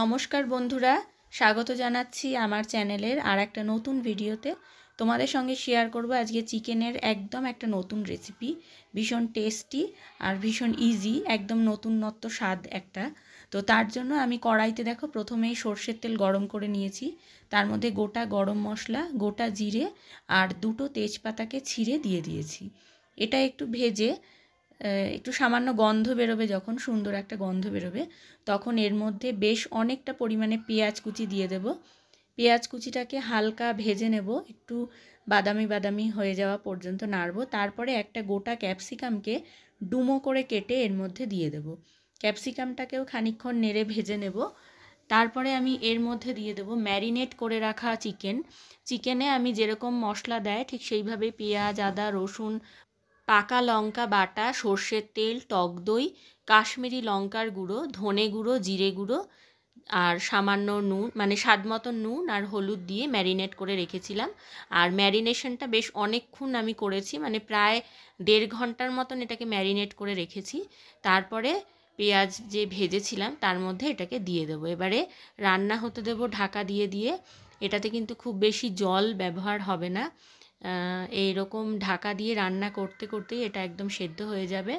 নমস্কার বন্ধুরা স্বাগত জানাচ্ছি আমার চ্যানেলের আর একটা নতুন ভিডিওতে তোমাদের সঙ্গে শেয়ার করব আজকে চিকেনের একদম একটা নতুন রেসিপি ভীষণ টেস্টি আর ভীষণ ইজি একদম নতুনত্ব স্বাদ একটা তো তার জন্য আমি কড়াইতে দেখো প্রথমেই সর্ষের তেল গরম করে নিয়েছি তার মধ্যে গোটা গরম মশলা গোটা জিরে আর দুটো তেজপাতাকে ছিঁড়ে দিয়ে দিয়েছি এটা একটু ভেজে একটু সামান্য গন্ধ বেরোবে যখন সুন্দর একটা গন্ধ বেরোবে তখন এর মধ্যে বেশ অনেকটা পরিমাণে পেঁয়াজ কুচি দিয়ে দেব পেঁয়াজ কুচিটাকে হালকা ভেজে নেব একটু বাদামি বাদামি হয়ে যাওয়া পর্যন্ত নাড়ব তারপরে একটা গোটা ক্যাপসিকামকে ডুমো করে কেটে এর মধ্যে দিয়ে দেব ক্যাপসিকামটাকেও খানিক্ষণ নেড়ে ভেজে নেব তারপরে আমি এর মধ্যে দিয়ে দেবো ম্যারিনেট করে রাখা চিকেন চিকেনে আমি যেরকম মশলা দেয় ঠিক সেইভাবে পেঁয়াজ আদা রসুন পাকা লঙ্কা বাটা সর্ষের তেল টক দই কাশ্মীরি লঙ্কার গুঁড়ো ধনে গুঁড়ো জিরে গুঁড়ো আর সামান্য নুন মানে স্বাদ মতন নুন আর হলুদ দিয়ে ম্যারিনেট করে রেখেছিলাম আর ম্যারিনেশনটা বেশ অনেকক্ষণ আমি করেছি মানে প্রায় দেড় ঘন্টার মতন এটাকে ম্যারিনেট করে রেখেছি তারপরে পেঁয়াজ যে ভেজেছিলাম তার মধ্যে এটাকে দিয়ে দেবো এবারে রান্না হতে দেবো ঢাকা দিয়ে দিয়ে এটাতে কিন্তু খুব বেশি জল ব্যবহার হবে না এই রকম ঢাকা দিয়ে রান্না করতে করতেই এটা একদম সেদ্ধ হয়ে যাবে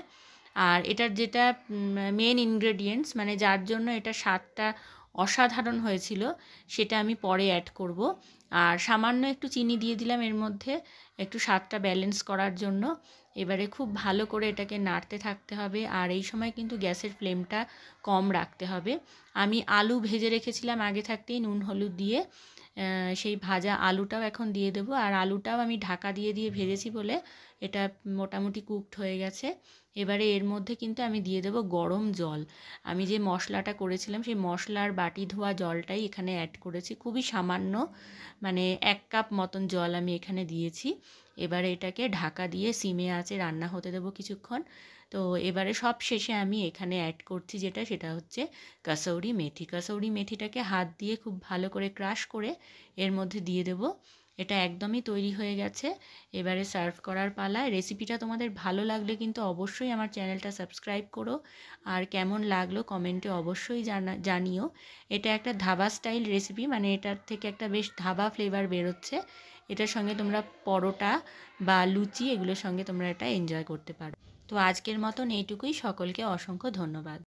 আর এটার যেটা মেন ইনগ্রেডিয়েন্টস মানে যার জন্য এটা স্বাদটা অসাধারণ হয়েছিল সেটা আমি পরে অ্যাড করব আর সামান্য একটু চিনি দিয়ে দিলাম এর মধ্যে একটু স্বাদটা ব্যালেন্স করার জন্য এবারে খুব ভালো করে এটাকে নাড়তে থাকতে হবে আর এই সময় কিন্তু গ্যাসের ফ্লেমটা কম রাখতে হবে আমি আলু ভেজে রেখেছিলাম আগে থাকতেই নুন হলুদ দিয়ে সেই ভাজা আলুটাও এখন দিয়ে দেবো আর আলুটাও আমি ঢাকা দিয়ে দিয়ে ভেজেছি বলে এটা মোটামুটি কুকড হয়ে গেছে এবারে এর মধ্যে কিন্তু আমি দিয়ে দেবো গরম জল আমি যে মশলাটা করেছিলাম সেই মশলার বাটি ধোয়া জলটাই এখানে অ্যাড করেছি খুবই সামান্য মানে এক কাপ মতন জল আমি এখানে দিয়েছি এবারে এটাকে ঢাকা দিয়ে সিমে আছে রান্না হতে দেবো কিছুক্ষণ তো এবারে সব শেষে আমি এখানে অ্যাড করছি যেটা সেটা হচ্ছে কাসৌরি মেথি কাসৌরি মেথিটাকে হাত দিয়ে খুব ভালো করে ক্রাশ করে এর মধ্যে দিয়ে দেবো এটা একদমই তৈরি হয়ে গেছে এবারে সার্ভ করার পালায় রেসিপিটা তোমাদের ভালো লাগলে কিন্তু অবশ্যই আমার চ্যানেলটা সাবস্ক্রাইব করো আর কেমন লাগলো কমেন্টে অবশ্যই জানা জানিও এটা একটা ধাবা স্টাইল রেসিপি মানে এটার থেকে একটা বেশ ধাবা ফ্লেভার বেরোচ্ছে এটার সঙ্গে তোমরা পরোটা বা লুচি এগুলোর সঙ্গে তোমরা এটা এনজয় করতে পারো তো আজকের মতন এইটুকুই সকলকে অসংখ্য ধন্যবাদ